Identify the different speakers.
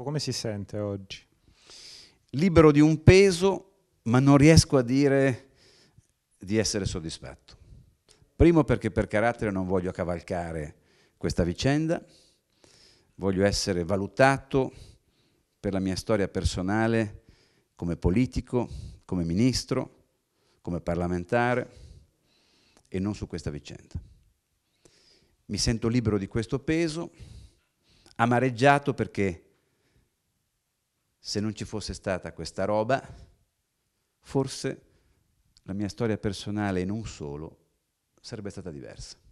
Speaker 1: Ecco, come si sente oggi? Libero di un peso, ma non riesco a dire di essere soddisfatto. Primo perché per carattere non voglio cavalcare questa vicenda, voglio essere valutato per la mia storia personale come politico, come ministro, come parlamentare e non su questa vicenda. Mi sento libero di questo peso, amareggiato perché se non ci fosse stata questa roba, forse la mia storia personale e non solo sarebbe stata diversa.